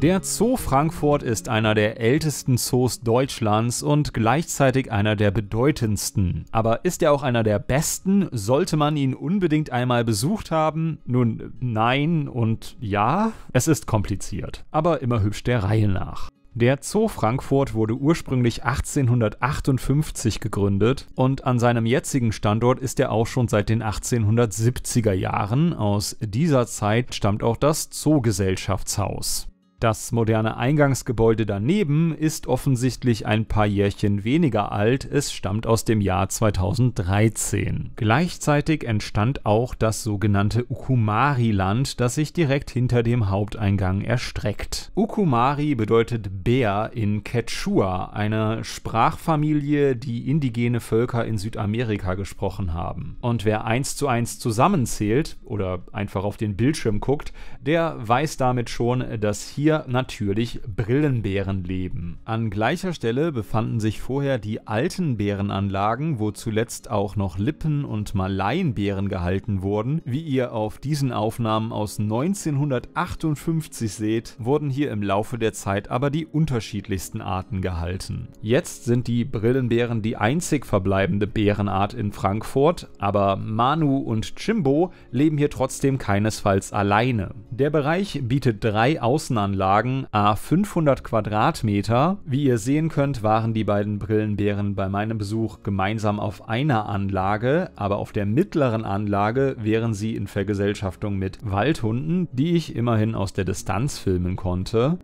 Der Zoo Frankfurt ist einer der ältesten Zoos Deutschlands und gleichzeitig einer der bedeutendsten. Aber ist er auch einer der besten? Sollte man ihn unbedingt einmal besucht haben? Nun, nein und ja. Es ist kompliziert, aber immer hübsch der Reihe nach. Der Zoo Frankfurt wurde ursprünglich 1858 gegründet und an seinem jetzigen Standort ist er auch schon seit den 1870er Jahren. Aus dieser Zeit stammt auch das Zoogesellschaftshaus. Das moderne Eingangsgebäude daneben ist offensichtlich ein paar Jährchen weniger alt, es stammt aus dem Jahr 2013. Gleichzeitig entstand auch das sogenannte Ukumari-Land, das sich direkt hinter dem Haupteingang erstreckt. Ukumari bedeutet Bär in Quechua, einer Sprachfamilie, die indigene Völker in Südamerika gesprochen haben. Und wer eins zu eins zusammenzählt oder einfach auf den Bildschirm guckt, der weiß damit schon, dass hier natürlich Brillenbären leben. An gleicher Stelle befanden sich vorher die alten Bärenanlagen, wo zuletzt auch noch Lippen- und Malaienbären gehalten wurden. Wie ihr auf diesen Aufnahmen aus 1958 seht, wurden hier im Laufe der Zeit aber die unterschiedlichsten Arten gehalten. Jetzt sind die Brillenbären die einzig verbleibende Bärenart in Frankfurt, aber Manu und Chimbo leben hier trotzdem keinesfalls alleine. Der Bereich bietet drei Außenanlagen Auflagen a 500 Quadratmeter. Wie ihr sehen könnt, waren die beiden Brillenbären bei meinem Besuch gemeinsam auf einer Anlage, aber auf der mittleren Anlage wären sie in Vergesellschaftung mit Waldhunden, die ich immerhin aus der Distanz filmen konnte.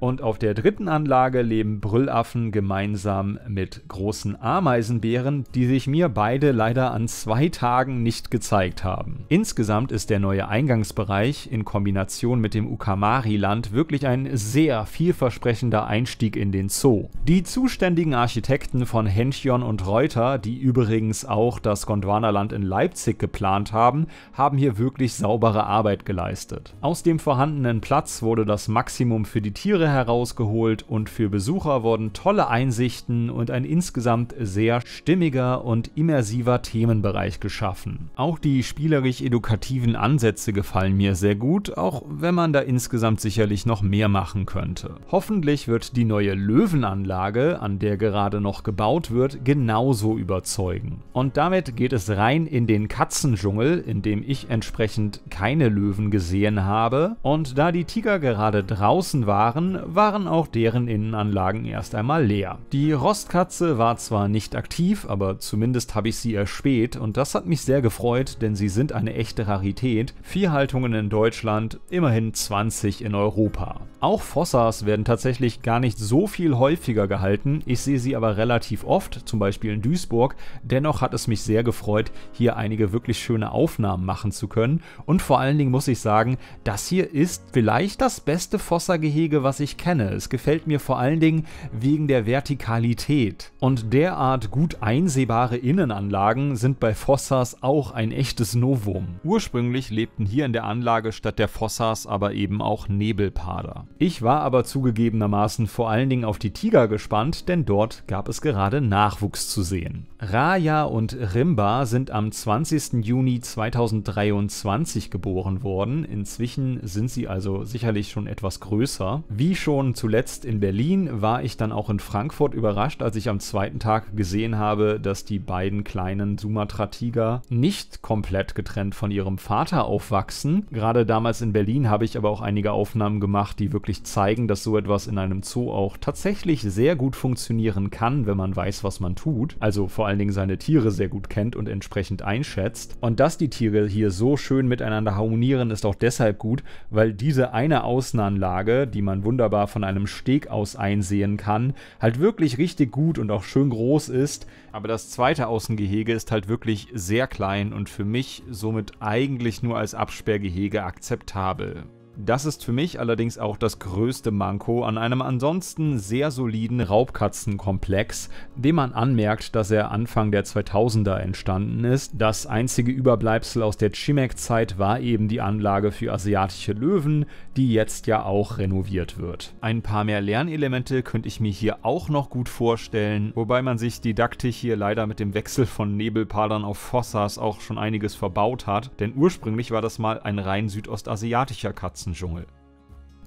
Und auf der dritten Anlage leben Brüllaffen gemeinsam mit großen Ameisenbären, die sich mir beide leider an zwei Tagen nicht gezeigt haben. Insgesamt ist der neue Eingangsbereich in Kombination mit dem Ukamari-Land wirklich ein sehr vielversprechender Einstieg in den Zoo. Die zuständigen Architekten von Henchion und Reuter, die übrigens auch das Gondwana-Land in Leipzig geplant haben, haben hier wirklich saubere Arbeit geleistet. Aus dem vorhandenen Platz wurde das Maximum für die Tiere herausgeholt und für Besucher wurden tolle Einsichten und ein insgesamt sehr stimmiger und immersiver Themenbereich geschaffen. Auch die spielerisch edukativen Ansätze gefallen mir sehr gut, auch wenn man da insgesamt sicherlich noch mehr machen könnte. Hoffentlich wird die neue Löwenanlage, an der gerade noch gebaut wird, genauso überzeugen. Und damit geht es rein in den Katzendschungel, in dem ich entsprechend keine Löwen gesehen habe. Und da die Tiger gerade draußen waren, waren auch deren Innenanlagen erst einmal leer. Die Rostkatze war zwar nicht aktiv, aber zumindest habe ich sie erspäht und das hat mich sehr gefreut, denn sie sind eine echte Rarität. Vier Haltungen in Deutschland, immerhin 20 in Europa. Auch Fossas werden tatsächlich gar nicht so viel häufiger gehalten, ich sehe sie aber relativ oft, zum Beispiel in Duisburg. Dennoch hat es mich sehr gefreut, hier einige wirklich schöne Aufnahmen machen zu können und vor allen Dingen muss ich sagen, das hier ist vielleicht das beste Fossa-Gehege, was ich ich kenne. Es gefällt mir vor allen Dingen wegen der Vertikalität. Und derart gut einsehbare Innenanlagen sind bei Fossas auch ein echtes Novum. Ursprünglich lebten hier in der Anlage statt der Fossas aber eben auch Nebelpader. Ich war aber zugegebenermaßen vor allen Dingen auf die Tiger gespannt, denn dort gab es gerade Nachwuchs zu sehen. Raya und Rimba sind am 20. Juni 2023 geboren worden. Inzwischen sind sie also sicherlich schon etwas größer. Wie wie schon zuletzt in Berlin war ich dann auch in Frankfurt überrascht, als ich am zweiten Tag gesehen habe, dass die beiden kleinen Sumatra-Tiger nicht komplett getrennt von ihrem Vater aufwachsen. Gerade damals in Berlin habe ich aber auch einige Aufnahmen gemacht, die wirklich zeigen, dass so etwas in einem Zoo auch tatsächlich sehr gut funktionieren kann, wenn man weiß, was man tut. Also vor allen Dingen seine Tiere sehr gut kennt und entsprechend einschätzt. Und dass die Tiere hier so schön miteinander harmonieren, ist auch deshalb gut, weil diese eine Außenanlage, die man wunderbar wunderbar von einem Steg aus einsehen kann, halt wirklich richtig gut und auch schön groß ist. Aber das zweite Außengehege ist halt wirklich sehr klein und für mich somit eigentlich nur als Absperrgehege akzeptabel. Das ist für mich allerdings auch das größte Manko an einem ansonsten sehr soliden Raubkatzenkomplex, dem man anmerkt, dass er Anfang der 2000er entstanden ist. Das einzige Überbleibsel aus der Chimek-Zeit war eben die Anlage für asiatische Löwen, die jetzt ja auch renoviert wird. Ein paar mehr Lernelemente könnte ich mir hier auch noch gut vorstellen, wobei man sich didaktisch hier leider mit dem Wechsel von Nebelpadern auf Fossas auch schon einiges verbaut hat, denn ursprünglich war das mal ein rein südostasiatischer Katzen. Pflanzendschungel.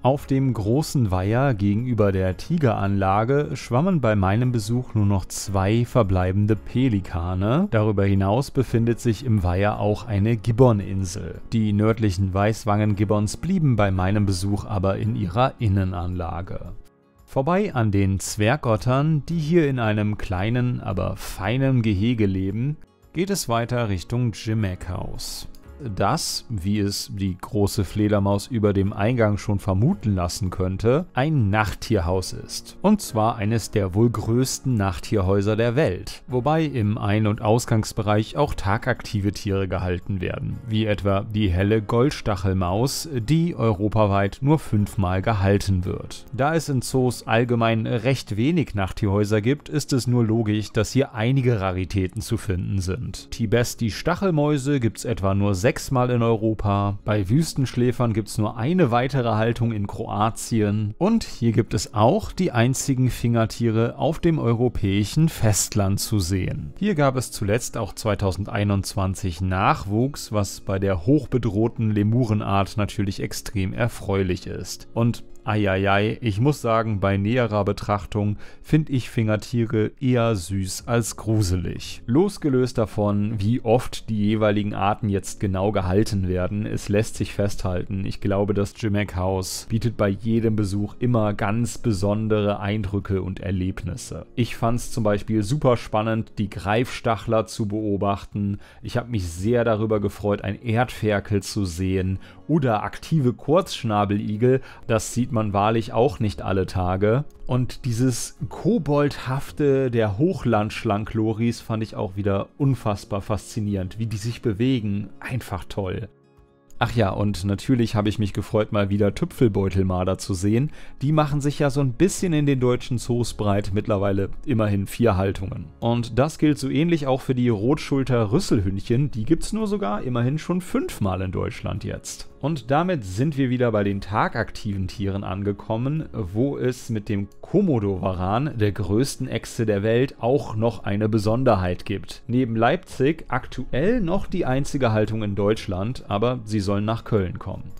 Auf dem großen Weiher gegenüber der Tigeranlage schwammen bei meinem Besuch nur noch zwei verbleibende Pelikane. Darüber hinaus befindet sich im Weiher auch eine Gibboninsel. Die nördlichen Weißwangen-Gibbons blieben bei meinem Besuch aber in ihrer Innenanlage. Vorbei an den Zwergottern, die hier in einem kleinen, aber feinen Gehege leben, geht es weiter Richtung Jimmack House dass, wie es die große Fledermaus über dem Eingang schon vermuten lassen könnte, ein Nachttierhaus ist. Und zwar eines der wohl größten Nachttierhäuser der Welt, wobei im Ein- und Ausgangsbereich auch tagaktive Tiere gehalten werden, wie etwa die helle Goldstachelmaus, die europaweit nur fünfmal gehalten wird. Da es in Zoos allgemein recht wenig Nachttierhäuser gibt, ist es nur logisch, dass hier einige Raritäten zu finden sind. Tibesti Stachelmäuse gibt es etwa nur sechsmal in Europa. Bei Wüstenschläfern gibt es nur eine weitere Haltung in Kroatien. Und hier gibt es auch die einzigen Fingertiere auf dem europäischen Festland zu sehen. Hier gab es zuletzt auch 2021 Nachwuchs, was bei der hochbedrohten Lemurenart natürlich extrem erfreulich ist. Und Eieiei, ich muss sagen, bei näherer Betrachtung finde ich Fingertiere eher süß als gruselig. Losgelöst davon, wie oft die jeweiligen Arten jetzt genau gehalten werden, es lässt sich festhalten. Ich glaube, das Jimmack House bietet bei jedem Besuch immer ganz besondere Eindrücke und Erlebnisse. Ich fand es zum Beispiel super spannend, die Greifstachler zu beobachten. Ich habe mich sehr darüber gefreut, ein Erdferkel zu sehen oder aktive Kurzschnabeligel. Das sieht man man wahrlich auch nicht alle Tage. Und dieses Koboldhafte der hochlandschlank fand ich auch wieder unfassbar faszinierend. Wie die sich bewegen, einfach toll. Ach ja, und natürlich habe ich mich gefreut, mal wieder Tüpfelbeutelmarder zu sehen. Die machen sich ja so ein bisschen in den deutschen Zoos breit, mittlerweile immerhin vier Haltungen. Und das gilt so ähnlich auch für die Rotschulter-Rüsselhündchen, die gibt's nur sogar immerhin schon fünfmal in Deutschland jetzt. Und damit sind wir wieder bei den tagaktiven Tieren angekommen, wo es mit dem Komodowaran, der größten Echse der Welt, auch noch eine Besonderheit gibt. Neben Leipzig aktuell noch die einzige Haltung in Deutschland, aber sie sollen nach Köln kommen.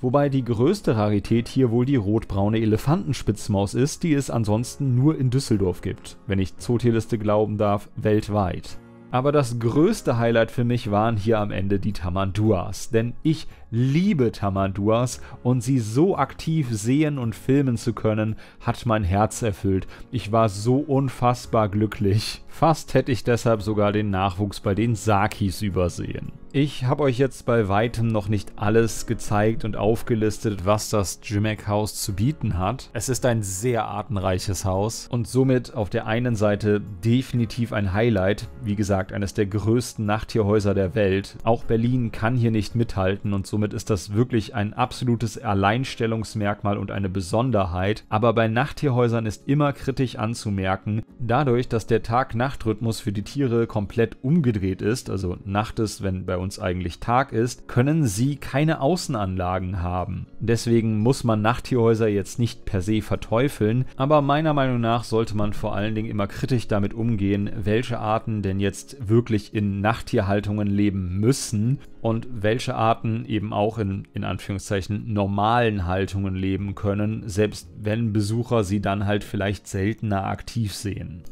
Wobei die größte Rarität hier wohl die rotbraune Elefantenspitzmaus ist, die es ansonsten nur in Düsseldorf gibt, wenn ich Zootierliste glauben darf, weltweit. Aber das größte Highlight für mich waren hier am Ende die Tamanduas, denn ich liebe Tamaduas und sie so aktiv sehen und filmen zu können, hat mein Herz erfüllt. Ich war so unfassbar glücklich. Fast hätte ich deshalb sogar den Nachwuchs bei den Sakis übersehen. Ich habe euch jetzt bei weitem noch nicht alles gezeigt und aufgelistet, was das Jimek-Haus zu bieten hat. Es ist ein sehr artenreiches Haus und somit auf der einen Seite definitiv ein Highlight, wie gesagt eines der größten Nachttierhäuser der Welt. Auch Berlin kann hier nicht mithalten und somit damit ist das wirklich ein absolutes Alleinstellungsmerkmal und eine Besonderheit. Aber bei Nachttierhäusern ist immer kritisch anzumerken, dadurch, dass der Tag-Nacht-Rhythmus für die Tiere komplett umgedreht ist, also Nacht ist, wenn bei uns eigentlich Tag ist, können sie keine Außenanlagen haben. Deswegen muss man Nachttierhäuser jetzt nicht per se verteufeln, aber meiner Meinung nach sollte man vor allen Dingen immer kritisch damit umgehen, welche Arten denn jetzt wirklich in Nachttierhaltungen leben müssen und welche Arten eben auch in, in Anführungszeichen normalen Haltungen leben können, selbst wenn Besucher sie dann halt vielleicht seltener aktiv sehen.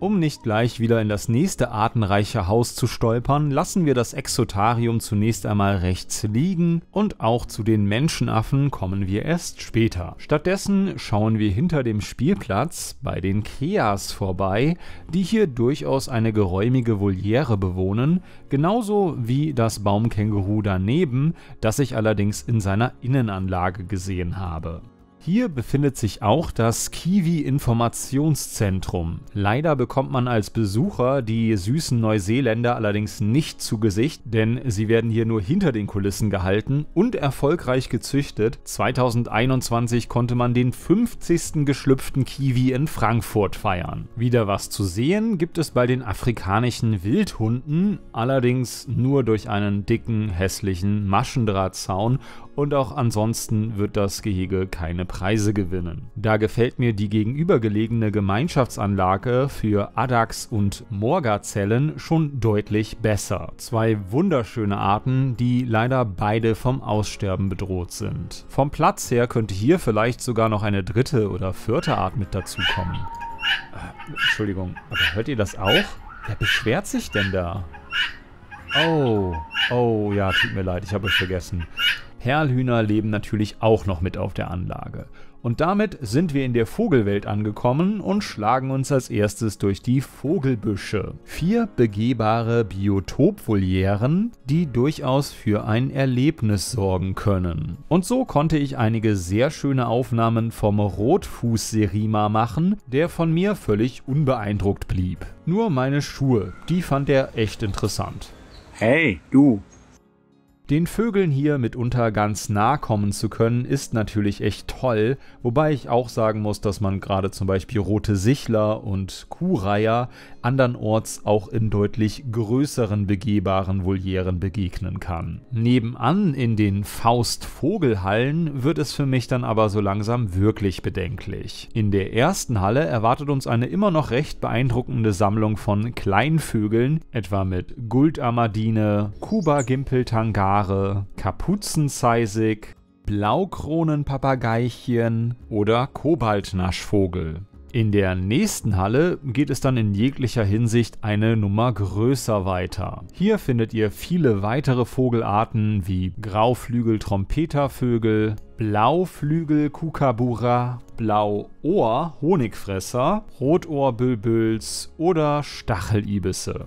Um nicht gleich wieder in das nächste artenreiche Haus zu stolpern, lassen wir das Exotarium zunächst einmal rechts liegen und auch zu den Menschenaffen kommen wir erst später. Stattdessen schauen wir hinter dem Spielplatz bei den Kreas vorbei, die hier durchaus eine geräumige Voliere bewohnen, genauso wie das Baumkänguru daneben, das ich allerdings in seiner Innenanlage gesehen habe. Hier befindet sich auch das Kiwi Informationszentrum. Leider bekommt man als Besucher die süßen Neuseeländer allerdings nicht zu Gesicht, denn sie werden hier nur hinter den Kulissen gehalten und erfolgreich gezüchtet. 2021 konnte man den 50. geschlüpften Kiwi in Frankfurt feiern. Wieder was zu sehen gibt es bei den afrikanischen Wildhunden, allerdings nur durch einen dicken, hässlichen Maschendrahtzaun und auch ansonsten wird das Gehege keine Preise gewinnen. Da gefällt mir die gegenübergelegene Gemeinschaftsanlage für Adax und Morgazellen schon deutlich besser. Zwei wunderschöne Arten, die leider beide vom Aussterben bedroht sind. Vom Platz her könnte hier vielleicht sogar noch eine dritte oder vierte Art mit dazukommen. Äh, Entschuldigung, aber hört ihr das auch? Wer beschwert sich denn da? Oh, oh ja, tut mir leid, ich habe es vergessen. Perlhühner leben natürlich auch noch mit auf der Anlage. Und damit sind wir in der Vogelwelt angekommen und schlagen uns als erstes durch die Vogelbüsche. Vier begehbare Biotopvolieren, die durchaus für ein Erlebnis sorgen können. Und so konnte ich einige sehr schöne Aufnahmen vom Rotfuß-Serima machen, der von mir völlig unbeeindruckt blieb. Nur meine Schuhe, die fand er echt interessant. Hey, du, den Vögeln hier mitunter ganz nah kommen zu können, ist natürlich echt toll, wobei ich auch sagen muss, dass man gerade zum Beispiel rote Sichler und Kuhreiher andernorts auch in deutlich größeren begehbaren Volieren begegnen kann. Nebenan in den Faustvogelhallen wird es für mich dann aber so langsam wirklich bedenklich. In der ersten Halle erwartet uns eine immer noch recht beeindruckende Sammlung von Kleinvögeln, etwa mit Guldamadine, Kuba-Gimpeltangar, Haare, Kapuzenzeisig, Blaukronenpapageichen oder Kobaltnaschvogel. In der nächsten Halle geht es dann in jeglicher Hinsicht eine Nummer größer weiter. Hier findet ihr viele weitere Vogelarten wie Grauflügel-Trompetervögel, Blauflügel-Kukabura, Blauohr-Honigfresser, Rotohrbülbüls oder Stachelibisse.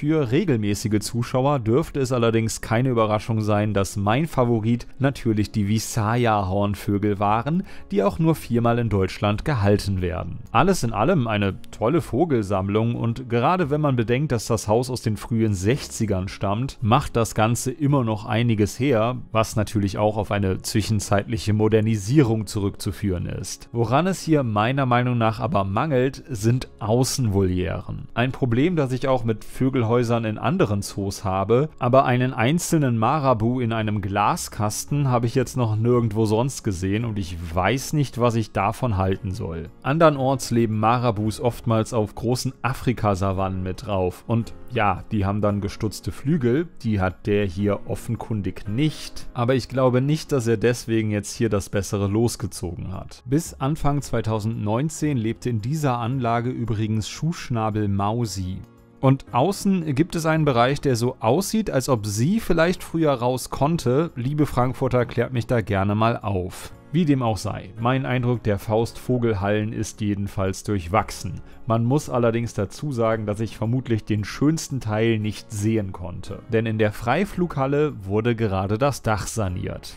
Für regelmäßige Zuschauer dürfte es allerdings keine Überraschung sein, dass mein Favorit natürlich die Visaya-Hornvögel waren, die auch nur viermal in Deutschland gehalten werden. Alles in allem eine tolle Vogelsammlung und gerade wenn man bedenkt, dass das Haus aus den frühen 60ern stammt, macht das Ganze immer noch einiges her, was natürlich auch auf eine zwischenzeitliche Modernisierung zurückzuführen ist. Woran es hier meiner Meinung nach aber mangelt, sind Außenvolieren. Ein Problem, das ich auch mit Vögelhorn Häusern in anderen Zoos habe, aber einen einzelnen Marabu in einem Glaskasten habe ich jetzt noch nirgendwo sonst gesehen und ich weiß nicht, was ich davon halten soll. Andernorts leben Marabus oftmals auf großen Afrikasavannen mit drauf und ja, die haben dann gestutzte Flügel, die hat der hier offenkundig nicht, aber ich glaube nicht, dass er deswegen jetzt hier das bessere losgezogen hat. Bis Anfang 2019 lebte in dieser Anlage übrigens Schuhschnabel Mausi. Und außen gibt es einen Bereich, der so aussieht, als ob sie vielleicht früher raus konnte. Liebe Frankfurter, klärt mich da gerne mal auf. Wie dem auch sei, mein Eindruck der Faustvogelhallen ist jedenfalls durchwachsen. Man muss allerdings dazu sagen, dass ich vermutlich den schönsten Teil nicht sehen konnte. Denn in der Freiflughalle wurde gerade das Dach saniert.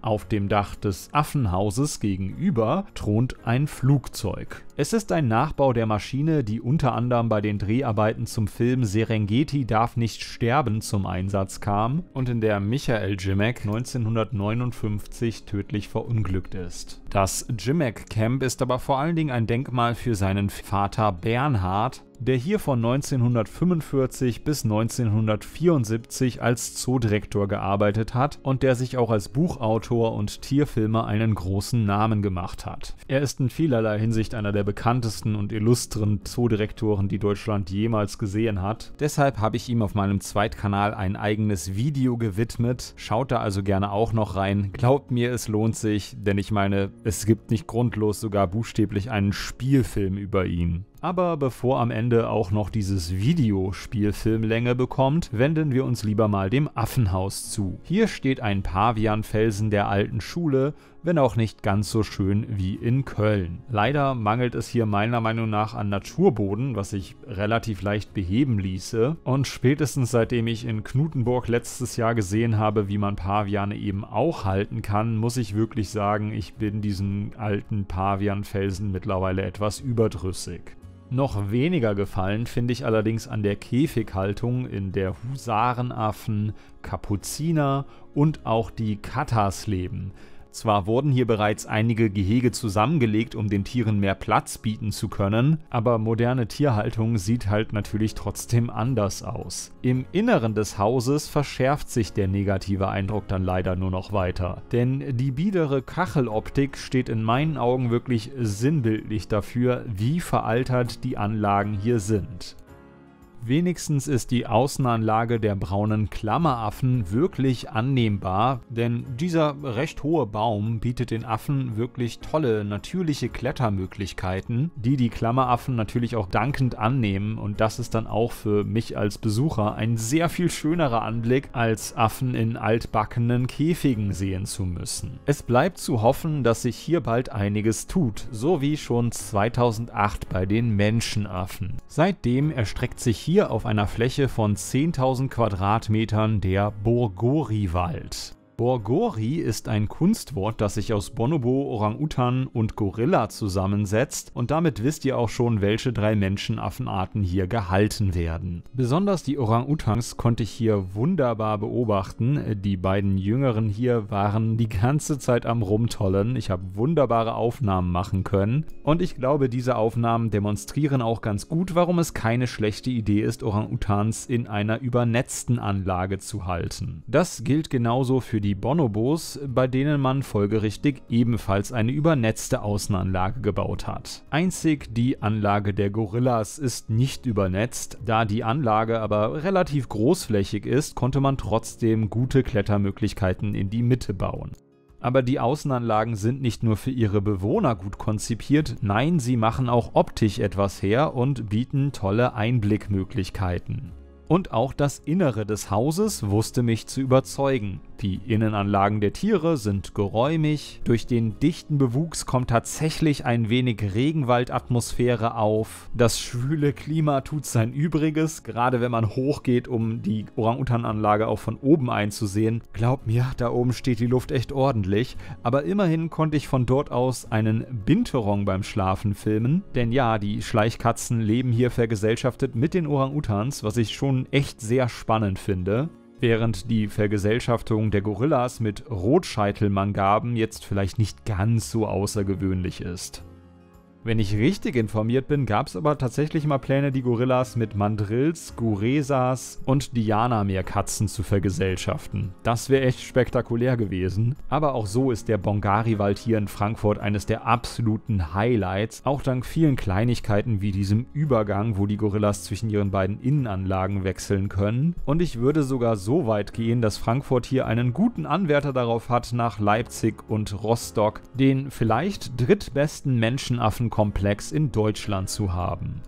Auf dem Dach des Affenhauses gegenüber thront ein Flugzeug. Es ist ein Nachbau der Maschine, die unter anderem bei den Dreharbeiten zum Film Serengeti darf nicht sterben zum Einsatz kam und in der Michael Jimek 1959 tödlich verunglückt ist. Das Jimek Camp ist aber vor allen Dingen ein Denkmal für seinen Vater Bernhard, der hier von 1945 bis 1974 als Zoodirektor gearbeitet hat und der sich auch als Buchautor und Tierfilmer einen großen Namen gemacht hat. Er ist in vielerlei Hinsicht einer der der bekanntesten und illustren Zoodirektoren, die Deutschland jemals gesehen hat. Deshalb habe ich ihm auf meinem Zweitkanal ein eigenes Video gewidmet. Schaut da also gerne auch noch rein. Glaubt mir, es lohnt sich, denn ich meine, es gibt nicht grundlos sogar buchstäblich einen Spielfilm über ihn. Aber bevor am Ende auch noch dieses Video Spielfilmlänge bekommt, wenden wir uns lieber mal dem Affenhaus zu. Hier steht ein Pavianfelsen der alten Schule, wenn auch nicht ganz so schön wie in Köln. Leider mangelt es hier meiner Meinung nach an Naturboden, was sich relativ leicht beheben ließe. Und spätestens seitdem ich in Knutenburg letztes Jahr gesehen habe, wie man Paviane eben auch halten kann, muss ich wirklich sagen, ich bin diesen alten Pavianfelsen mittlerweile etwas überdrüssig. Noch weniger gefallen finde ich allerdings an der Käfighaltung, in der Husarenaffen, Kapuziner und auch die Katas leben, zwar wurden hier bereits einige Gehege zusammengelegt, um den Tieren mehr Platz bieten zu können, aber moderne Tierhaltung sieht halt natürlich trotzdem anders aus. Im Inneren des Hauses verschärft sich der negative Eindruck dann leider nur noch weiter, denn die biedere Kacheloptik steht in meinen Augen wirklich sinnbildlich dafür, wie veraltet die Anlagen hier sind. Wenigstens ist die Außenanlage der braunen Klammeraffen wirklich annehmbar, denn dieser recht hohe Baum bietet den Affen wirklich tolle natürliche Klettermöglichkeiten, die die Klammeraffen natürlich auch dankend annehmen und das ist dann auch für mich als Besucher ein sehr viel schönerer Anblick, als Affen in altbackenen Käfigen sehen zu müssen. Es bleibt zu hoffen, dass sich hier bald einiges tut, so wie schon 2008 bei den Menschenaffen. Seitdem erstreckt sich hier hier auf einer Fläche von 10.000 Quadratmetern der Burgoriwald. Borgori ist ein Kunstwort, das sich aus Bonobo, Orang-Utan und Gorilla zusammensetzt und damit wisst ihr auch schon, welche drei Menschenaffenarten hier gehalten werden. Besonders die Orang-Utans konnte ich hier wunderbar beobachten. Die beiden Jüngeren hier waren die ganze Zeit am Rumtollen. Ich habe wunderbare Aufnahmen machen können und ich glaube, diese Aufnahmen demonstrieren auch ganz gut, warum es keine schlechte Idee ist, Orang-Utans in einer übernetzten Anlage zu halten. Das gilt genauso für die die Bonobos, bei denen man folgerichtig ebenfalls eine übernetzte Außenanlage gebaut hat. Einzig die Anlage der Gorillas ist nicht übernetzt, da die Anlage aber relativ großflächig ist, konnte man trotzdem gute Klettermöglichkeiten in die Mitte bauen. Aber die Außenanlagen sind nicht nur für ihre Bewohner gut konzipiert, nein, sie machen auch optisch etwas her und bieten tolle Einblickmöglichkeiten und auch das Innere des Hauses wusste mich zu überzeugen. Die Innenanlagen der Tiere sind geräumig, durch den dichten Bewuchs kommt tatsächlich ein wenig Regenwaldatmosphäre auf, das schwüle Klima tut sein Übriges, gerade wenn man hochgeht, um die Orang-Utan-Anlage auch von oben einzusehen. Glaub mir, da oben steht die Luft echt ordentlich, aber immerhin konnte ich von dort aus einen Binterong beim Schlafen filmen, denn ja, die Schleichkatzen leben hier vergesellschaftet mit den Orang-Utans, was ich schon echt sehr spannend finde. Während die Vergesellschaftung der Gorillas mit Rotscheitelmangaben jetzt vielleicht nicht ganz so außergewöhnlich ist. Wenn ich richtig informiert bin, gab es aber tatsächlich mal Pläne, die Gorillas mit Mandrills, Guresas und Diana-Meerkatzen zu vergesellschaften. Das wäre echt spektakulär gewesen. Aber auch so ist der Bongari-Wald hier in Frankfurt eines der absoluten Highlights, auch dank vielen Kleinigkeiten wie diesem Übergang, wo die Gorillas zwischen ihren beiden Innenanlagen wechseln können. Und ich würde sogar so weit gehen, dass Frankfurt hier einen guten Anwärter darauf hat nach Leipzig und Rostock, den vielleicht drittbesten Menschenaffen Komplex in Deutschland zu haben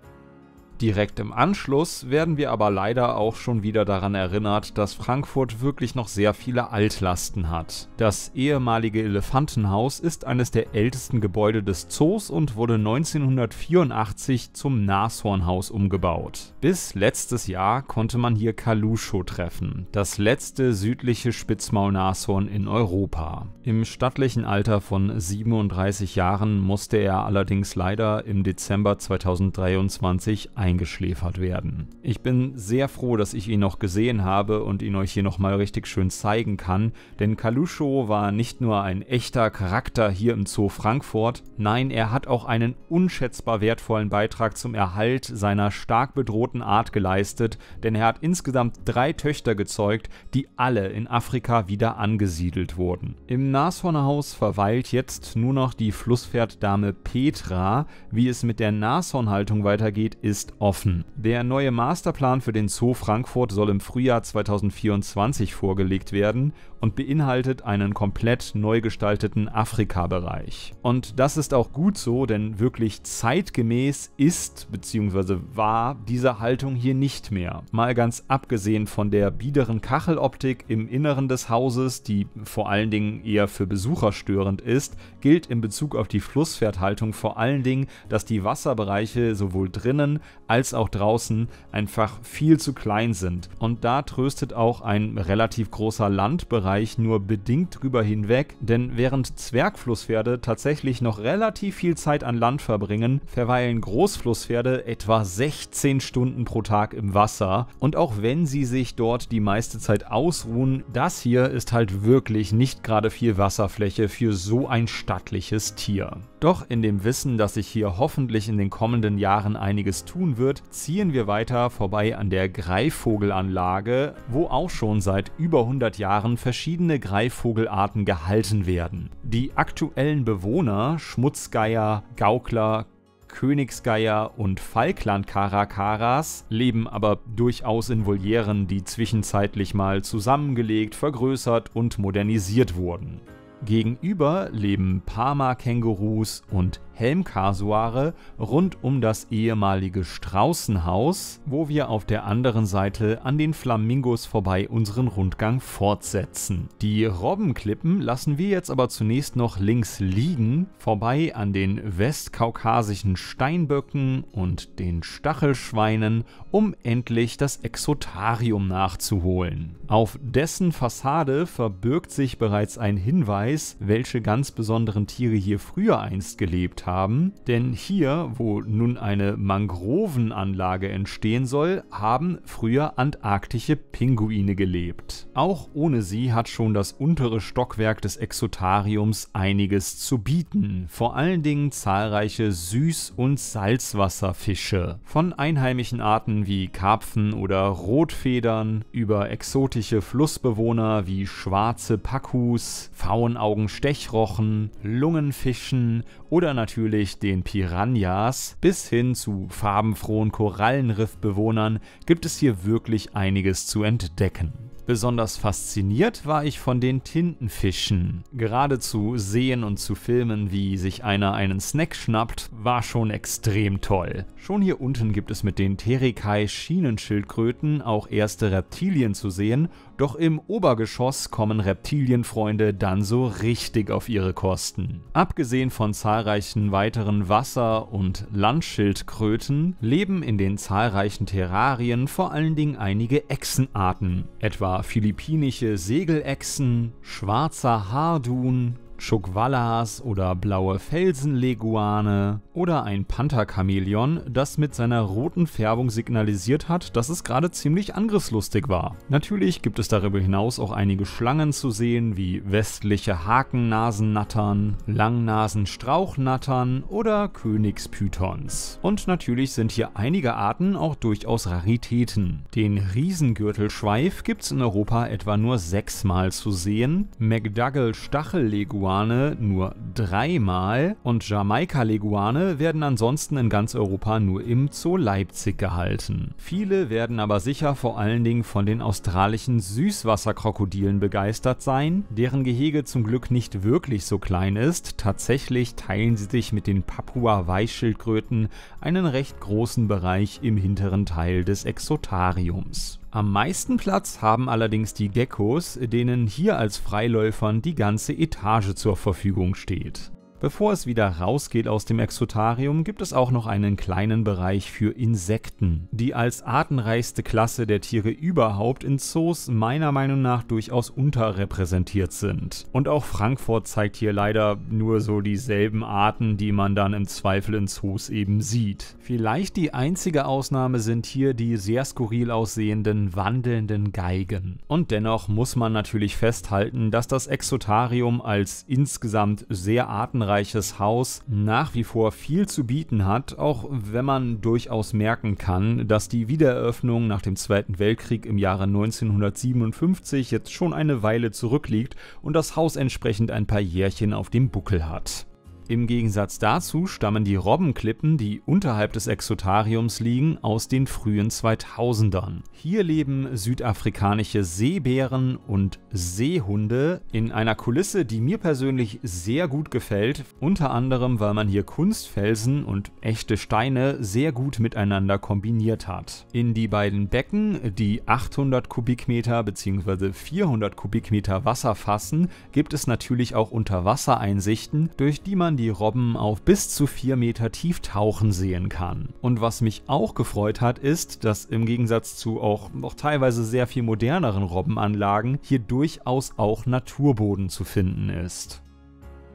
Direkt im Anschluss werden wir aber leider auch schon wieder daran erinnert, dass Frankfurt wirklich noch sehr viele Altlasten hat. Das ehemalige Elefantenhaus ist eines der ältesten Gebäude des Zoos und wurde 1984 zum Nashornhaus umgebaut. Bis letztes Jahr konnte man hier Kalusho treffen, das letzte südliche Spitzmaulnashorn in Europa. Im stattlichen Alter von 37 Jahren musste er allerdings leider im Dezember 2023 eingeschläfert werden. Ich bin sehr froh, dass ich ihn noch gesehen habe und ihn euch hier nochmal richtig schön zeigen kann, denn Kalusho war nicht nur ein echter Charakter hier im Zoo Frankfurt, nein, er hat auch einen unschätzbar wertvollen Beitrag zum Erhalt seiner stark bedrohten Art geleistet, denn er hat insgesamt drei Töchter gezeugt, die alle in Afrika wieder angesiedelt wurden. Im Nashornhaus verweilt jetzt nur noch die Flusspferddame Petra, wie es mit der Nashornhaltung weitergeht, ist offen. Der neue Masterplan für den Zoo Frankfurt soll im Frühjahr 2024 vorgelegt werden und beinhaltet einen komplett neu gestalteten Afrika-Bereich. Und das ist auch gut so, denn wirklich zeitgemäß ist bzw. war diese Haltung hier nicht mehr. Mal ganz abgesehen von der biederen Kacheloptik im Inneren des Hauses, die vor allen Dingen eher für Besucher störend ist, gilt in Bezug auf die Flusspferdhaltung vor allen Dingen, dass die Wasserbereiche sowohl drinnen als auch draußen einfach viel zu klein sind. Und da tröstet auch ein relativ großer Landbereich Bereich nur bedingt drüber hinweg, denn während Zwergflusspferde tatsächlich noch relativ viel Zeit an Land verbringen, verweilen Großflusspferde etwa 16 Stunden pro Tag im Wasser und auch wenn sie sich dort die meiste Zeit ausruhen, das hier ist halt wirklich nicht gerade viel Wasserfläche für so ein stattliches Tier. Doch in dem Wissen, dass sich hier hoffentlich in den kommenden Jahren einiges tun wird, ziehen wir weiter vorbei an der Greifvogelanlage, wo auch schon seit über 100 Jahren verschiedene Greifvogelarten gehalten werden. Die aktuellen Bewohner, Schmutzgeier, Gaukler, Königsgeier und Falkland-Karakaras leben aber durchaus in Volieren, die zwischenzeitlich mal zusammengelegt, vergrößert und modernisiert wurden. Gegenüber leben Parma-Kängurus und Helmkasuare rund um das ehemalige Straußenhaus, wo wir auf der anderen Seite an den Flamingos vorbei unseren Rundgang fortsetzen. Die Robbenklippen lassen wir jetzt aber zunächst noch links liegen, vorbei an den westkaukasischen Steinböcken und den Stachelschweinen, um endlich das Exotarium nachzuholen. Auf dessen Fassade verbirgt sich bereits ein Hinweis, welche ganz besonderen Tiere hier früher einst gelebt haben, denn hier, wo nun eine Mangrovenanlage entstehen soll, haben früher antarktische Pinguine gelebt. Auch ohne sie hat schon das untere Stockwerk des Exotariums einiges zu bieten, vor allen Dingen zahlreiche Süß- und Salzwasserfische, von einheimischen Arten wie Karpfen oder Rotfedern, über exotische Flussbewohner wie schwarze Pakus, Pfauenaugen-Stechrochen, Lungenfischen oder natürlich natürlich den Piranhas bis hin zu farbenfrohen Korallenriffbewohnern gibt es hier wirklich einiges zu entdecken. Besonders fasziniert war ich von den Tintenfischen. Gerade zu sehen und zu filmen, wie sich einer einen Snack schnappt, war schon extrem toll. Schon hier unten gibt es mit den Terikai Schienenschildkröten auch erste Reptilien zu sehen doch im Obergeschoss kommen Reptilienfreunde dann so richtig auf ihre Kosten. Abgesehen von zahlreichen weiteren Wasser- und Landschildkröten leben in den zahlreichen Terrarien vor allen Dingen einige Echsenarten, etwa philippinische Segelechsen, schwarzer Haardun, Chukwallas oder blaue Felsenleguane oder ein Pantherchamäleon, das mit seiner roten Färbung signalisiert hat, dass es gerade ziemlich angriffslustig war. Natürlich gibt es darüber hinaus auch einige Schlangen zu sehen, wie westliche Hakennasennattern, Langnasenstrauchnattern oder Königspythons. Und natürlich sind hier einige Arten auch durchaus Raritäten. Den Riesengürtelschweif gibt es in Europa etwa nur sechsmal zu sehen, McDougall stachelleguane Leguane nur dreimal und Jamaika-Leguane werden ansonsten in ganz Europa nur im Zoo Leipzig gehalten. Viele werden aber sicher vor allen Dingen von den australischen Süßwasserkrokodilen begeistert sein, deren Gehege zum Glück nicht wirklich so klein ist. Tatsächlich teilen sie sich mit den papua Weißschildkröten einen recht großen Bereich im hinteren Teil des Exotariums. Am meisten Platz haben allerdings die Geckos, denen hier als Freiläufern die ganze Etage zur Verfügung steht. Bevor es wieder rausgeht aus dem Exotarium, gibt es auch noch einen kleinen Bereich für Insekten, die als artenreichste Klasse der Tiere überhaupt in Zoos meiner Meinung nach durchaus unterrepräsentiert sind. Und auch Frankfurt zeigt hier leider nur so dieselben Arten, die man dann im Zweifel in Zoos eben sieht. Vielleicht die einzige Ausnahme sind hier die sehr skurril aussehenden wandelnden Geigen. Und dennoch muss man natürlich festhalten, dass das Exotarium als insgesamt sehr artenreich umfangreiches Haus nach wie vor viel zu bieten hat, auch wenn man durchaus merken kann, dass die Wiedereröffnung nach dem Zweiten Weltkrieg im Jahre 1957 jetzt schon eine Weile zurückliegt und das Haus entsprechend ein paar Jährchen auf dem Buckel hat. Im Gegensatz dazu stammen die Robbenklippen, die unterhalb des Exotariums liegen, aus den frühen 2000ern. Hier leben südafrikanische Seebären und Seehunde in einer Kulisse, die mir persönlich sehr gut gefällt, unter anderem weil man hier Kunstfelsen und echte Steine sehr gut miteinander kombiniert hat. In die beiden Becken, die 800 Kubikmeter bzw. 400 Kubikmeter Wasser fassen, gibt es natürlich auch Unterwassereinsichten, durch die man man die Robben auf bis zu 4 Meter tief tauchen sehen kann. Und was mich auch gefreut hat, ist, dass im Gegensatz zu auch noch teilweise sehr viel moderneren Robbenanlagen hier durchaus auch Naturboden zu finden ist.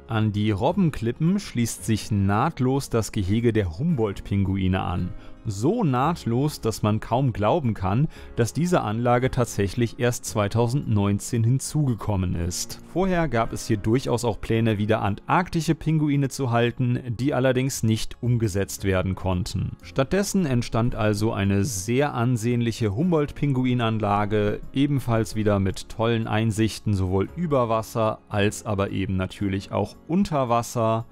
An die Robbenklippen schließt sich nahtlos das Gehege der Humboldt-Pinguine an so nahtlos, dass man kaum glauben kann, dass diese Anlage tatsächlich erst 2019 hinzugekommen ist. Vorher gab es hier durchaus auch Pläne, wieder antarktische Pinguine zu halten, die allerdings nicht umgesetzt werden konnten. Stattdessen entstand also eine sehr ansehnliche Humboldt-Pinguinanlage, ebenfalls wieder mit tollen Einsichten sowohl über Wasser als aber eben natürlich auch unter Wasser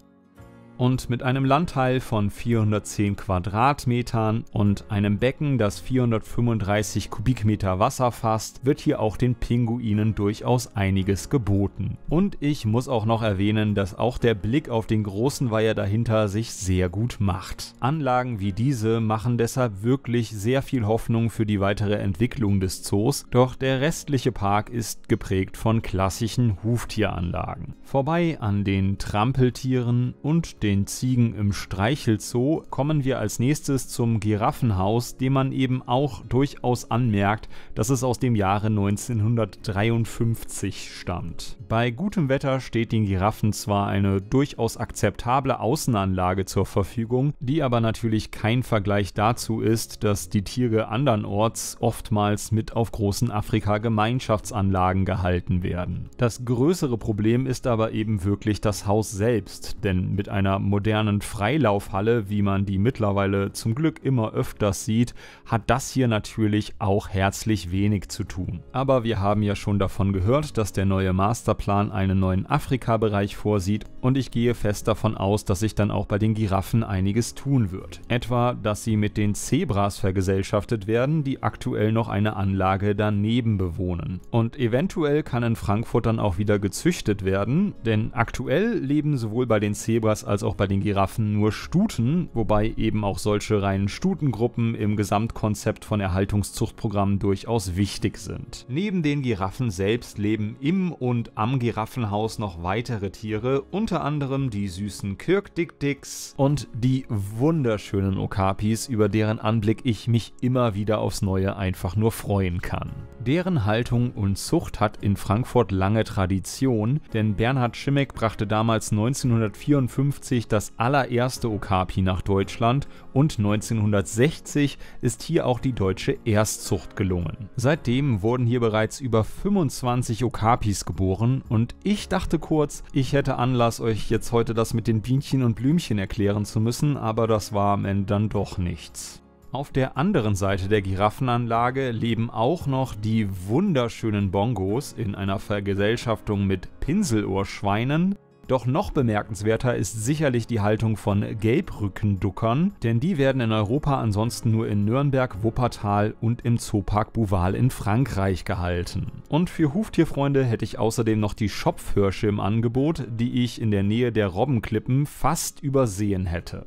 und mit einem Landteil von 410 Quadratmetern und einem Becken, das 435 Kubikmeter Wasser fasst, wird hier auch den Pinguinen durchaus einiges geboten. Und ich muss auch noch erwähnen, dass auch der Blick auf den großen Weiher dahinter sich sehr gut macht. Anlagen wie diese machen deshalb wirklich sehr viel Hoffnung für die weitere Entwicklung des Zoos, doch der restliche Park ist geprägt von klassischen Huftieranlagen. Vorbei an den Trampeltieren und den den Ziegen im Streichelzoo, kommen wir als nächstes zum Giraffenhaus, dem man eben auch durchaus anmerkt, dass es aus dem Jahre 1953 stammt. Bei gutem Wetter steht den Giraffen zwar eine durchaus akzeptable Außenanlage zur Verfügung, die aber natürlich kein Vergleich dazu ist, dass die Tiere andernorts oftmals mit auf großen Afrika-Gemeinschaftsanlagen gehalten werden. Das größere Problem ist aber eben wirklich das Haus selbst, denn mit einer modernen Freilaufhalle, wie man die mittlerweile zum Glück immer öfters sieht, hat das hier natürlich auch herzlich wenig zu tun. Aber wir haben ja schon davon gehört, dass der neue Masterplan einen neuen Afrika-Bereich vorsieht und ich gehe fest davon aus, dass sich dann auch bei den Giraffen einiges tun wird. Etwa, dass sie mit den Zebras vergesellschaftet werden, die aktuell noch eine Anlage daneben bewohnen. Und eventuell kann in Frankfurt dann auch wieder gezüchtet werden, denn aktuell leben sowohl bei den Zebras als auch auch bei den Giraffen nur Stuten, wobei eben auch solche reinen Stutengruppen im Gesamtkonzept von Erhaltungszuchtprogrammen durchaus wichtig sind. Neben den Giraffen selbst leben im und am Giraffenhaus noch weitere Tiere, unter anderem die süßen Kirkdickdicks und die wunderschönen Okapis, über deren Anblick ich mich immer wieder aufs Neue einfach nur freuen kann. Deren Haltung und Zucht hat in Frankfurt lange Tradition, denn Bernhard Schimmeck brachte damals 1954 1950 das allererste Okapi nach Deutschland und 1960 ist hier auch die deutsche Erstzucht gelungen. Seitdem wurden hier bereits über 25 Okapis geboren und ich dachte kurz, ich hätte Anlass, euch jetzt heute das mit den Bienchen und Blümchen erklären zu müssen, aber das war am Ende dann doch nichts. Auf der anderen Seite der Giraffenanlage leben auch noch die wunderschönen Bongos in einer Vergesellschaftung mit Pinselohrschweinen doch noch bemerkenswerter ist sicherlich die Haltung von Gelbrückenduckern, denn die werden in Europa ansonsten nur in Nürnberg, Wuppertal und im Zoopark Bouval in Frankreich gehalten. Und für Huftierfreunde hätte ich außerdem noch die Schopfhirsche im Angebot, die ich in der Nähe der Robbenklippen fast übersehen hätte.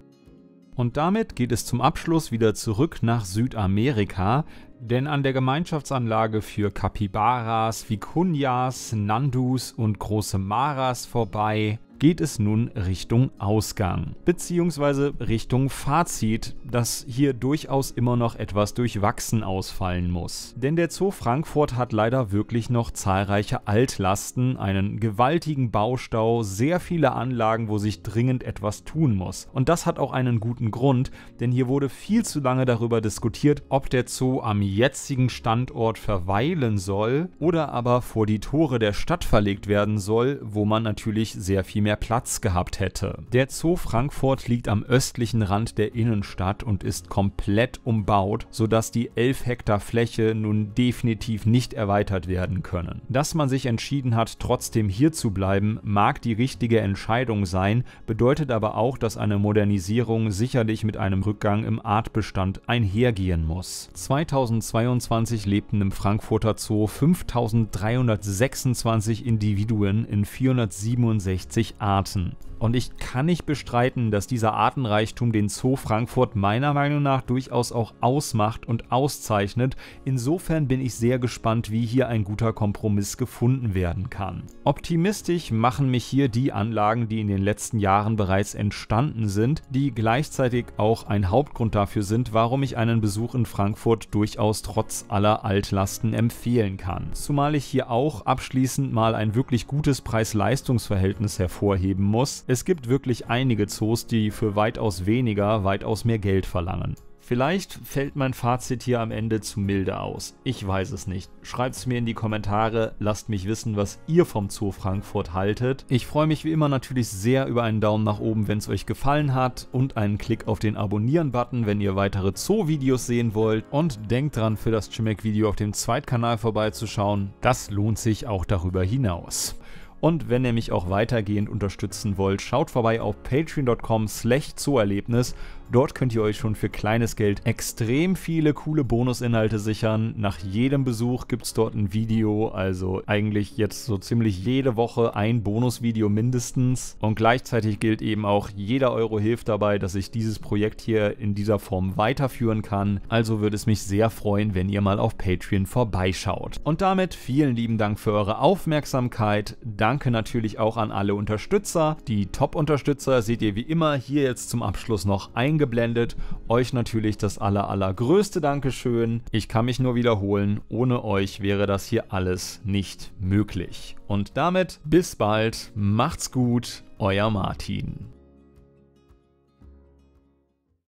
Und damit geht es zum Abschluss wieder zurück nach Südamerika, denn an der Gemeinschaftsanlage für Kapibaras, Vikunjas, Nandus und große Maras vorbei geht es nun Richtung Ausgang, beziehungsweise Richtung Fazit, das hier durchaus immer noch etwas durchwachsen ausfallen muss. Denn der Zoo Frankfurt hat leider wirklich noch zahlreiche Altlasten, einen gewaltigen Baustau, sehr viele Anlagen, wo sich dringend etwas tun muss. Und das hat auch einen guten Grund, denn hier wurde viel zu lange darüber diskutiert, ob der Zoo am jetzigen Standort verweilen soll oder aber vor die Tore der Stadt verlegt werden soll, wo man natürlich sehr viel mehr mehr Platz gehabt hätte. Der Zoo Frankfurt liegt am östlichen Rand der Innenstadt und ist komplett umbaut, sodass die 11 Hektar Fläche nun definitiv nicht erweitert werden können. Dass man sich entschieden hat, trotzdem hier zu bleiben, mag die richtige Entscheidung sein, bedeutet aber auch, dass eine Modernisierung sicherlich mit einem Rückgang im Artbestand einhergehen muss. 2022 lebten im Frankfurter Zoo 5326 Individuen in 467 Arten und ich kann nicht bestreiten, dass dieser Artenreichtum den Zoo Frankfurt meiner Meinung nach durchaus auch ausmacht und auszeichnet. Insofern bin ich sehr gespannt, wie hier ein guter Kompromiss gefunden werden kann. Optimistisch machen mich hier die Anlagen, die in den letzten Jahren bereits entstanden sind, die gleichzeitig auch ein Hauptgrund dafür sind, warum ich einen Besuch in Frankfurt durchaus trotz aller Altlasten empfehlen kann. Zumal ich hier auch abschließend mal ein wirklich gutes Preis-Leistungs-Verhältnis hervorheben muss. Es gibt wirklich einige Zoos, die für weitaus weniger, weitaus mehr Geld verlangen. Vielleicht fällt mein Fazit hier am Ende zu milde aus. Ich weiß es nicht. Schreibt es mir in die Kommentare, lasst mich wissen, was ihr vom Zoo Frankfurt haltet. Ich freue mich wie immer natürlich sehr über einen Daumen nach oben, wenn es euch gefallen hat und einen Klick auf den Abonnieren-Button, wenn ihr weitere Zoo-Videos sehen wollt. Und denkt dran, für das Chimek-Video auf dem Zweitkanal vorbeizuschauen. Das lohnt sich auch darüber hinaus. Und wenn ihr mich auch weitergehend unterstützen wollt, schaut vorbei auf patreon.com slash zuerlebnis Dort könnt ihr euch schon für kleines Geld extrem viele coole Bonusinhalte sichern. Nach jedem Besuch gibt es dort ein Video, also eigentlich jetzt so ziemlich jede Woche ein Bonusvideo mindestens. Und gleichzeitig gilt eben auch, jeder Euro hilft dabei, dass ich dieses Projekt hier in dieser Form weiterführen kann. Also würde es mich sehr freuen, wenn ihr mal auf Patreon vorbeischaut. Und damit vielen lieben Dank für eure Aufmerksamkeit. Danke natürlich auch an alle Unterstützer. Die Top-Unterstützer seht ihr wie immer hier jetzt zum Abschluss noch eingebaut eingeblendet. Euch natürlich das aller allergrößte Dankeschön. Ich kann mich nur wiederholen, ohne euch wäre das hier alles nicht möglich. Und damit bis bald, macht's gut, euer Martin.